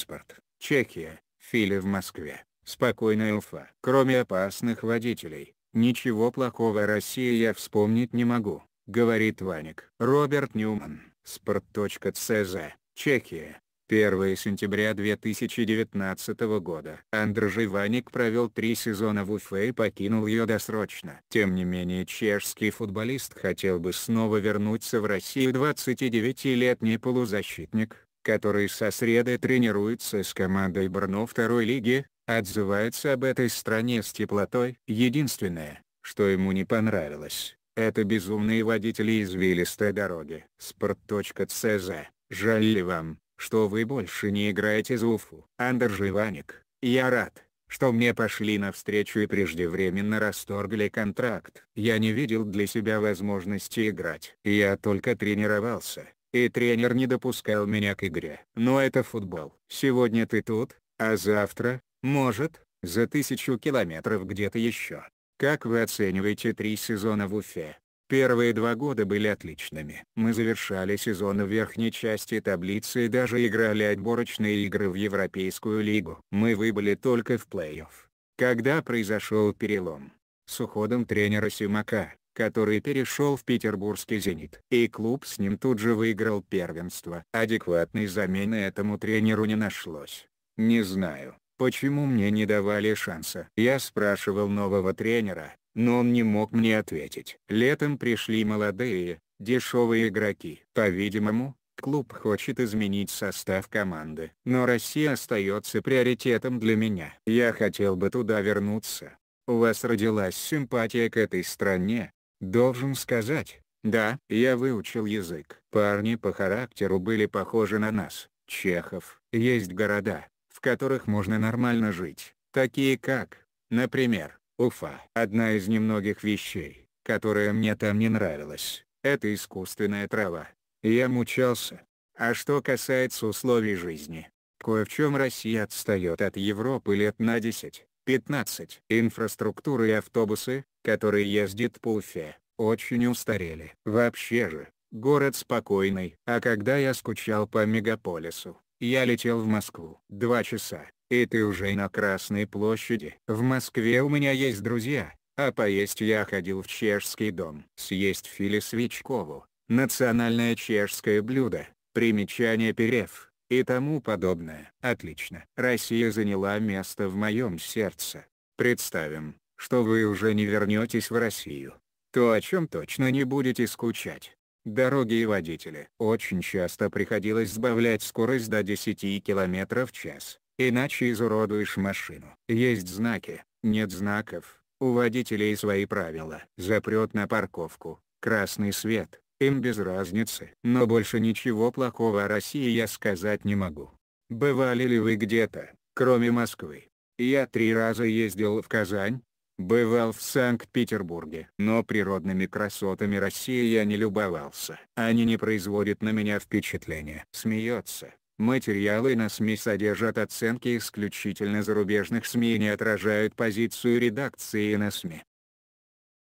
Паспорт. Чехия. Фили в Москве. Спокойная Уфа. Кроме опасных водителей, ничего плохого России я вспомнить не могу, говорит Ваник. Роберт Ньюман. Спорт.цз. Чехия. 1 сентября 2019 года. Андржи Ваник провел три сезона в Уфе и покинул ее досрочно. Тем не менее чешский футболист хотел бы снова вернуться в Россию 29-летний полузащитник, который со среды тренируется с командой Брно второй лиги, отзывается об этой стране с теплотой. Единственное, что ему не понравилось, это безумные водители извилистой дороги. Sport.cz, жаль ли вам, что вы больше не играете за Уфу? Андерж Иваник, я рад, что мне пошли навстречу и преждевременно расторгли контракт. Я не видел для себя возможности играть. Я только тренировался и тренер не допускал меня к игре. Но это футбол. Сегодня ты тут, а завтра, может, за тысячу километров где-то еще. Как вы оцениваете три сезона в Уфе? Первые два года были отличными. Мы завершали сезон в верхней части таблицы и даже играли отборочные игры в Европейскую лигу. Мы выбыли только в плей-офф. Когда произошел перелом? С уходом тренера Симака, который перешел в петербургский «Зенит». И клуб с ним тут же выиграл первенство. Адекватной замены этому тренеру не нашлось. Не знаю, почему мне не давали шанса. Я спрашивал нового тренера, но он не мог мне ответить. Летом пришли молодые, дешевые игроки. По-видимому, клуб хочет изменить состав команды. Но Россия остается приоритетом для меня. Я хотел бы туда вернуться. У вас родилась симпатия к этой стране, Должен сказать, да, я выучил язык. Парни по характеру были похожи на нас, чехов. Есть города, в которых можно нормально жить, такие как, например, Уфа. Одна из немногих вещей, которая мне там не нравилась, это искусственная трава. Я мучался. А что касается условий жизни, кое в чем Россия отстает от Европы лет на 10. 15. Инфраструктура и автобусы, которые ездят по Уфе, очень устарели. Вообще же, город спокойный. А когда я скучал по мегаполису, я летел в Москву. Два часа, и ты уже на Красной площади. В Москве у меня есть друзья, а поесть я ходил в чешский дом. Съесть филе свечкову, национальное чешское блюдо, примечание перев и тому подобное. Отлично. Россия заняла место в моем сердце. Представим, что вы уже не вернетесь в Россию. То, о чем точно не будете скучать. Дороги и водители. Очень часто приходилось сбавлять скорость до 10 км в час, иначе изуродуешь машину. Есть знаки, нет знаков, у водителей свои правила. Запрет на парковку, красный свет, им без разницы. Но больше ничего плохого о России я сказать не могу. Бывали ли вы где-то, кроме Москвы? Я три раза ездил в Казань, бывал в Санкт-Петербурге. Но природными красотами России я не любовался. Они не производят на меня впечатления. Смеется. Материалы на СМИ содержат оценки исключительно зарубежных СМИ и не отражают позицию редакции на СМИ.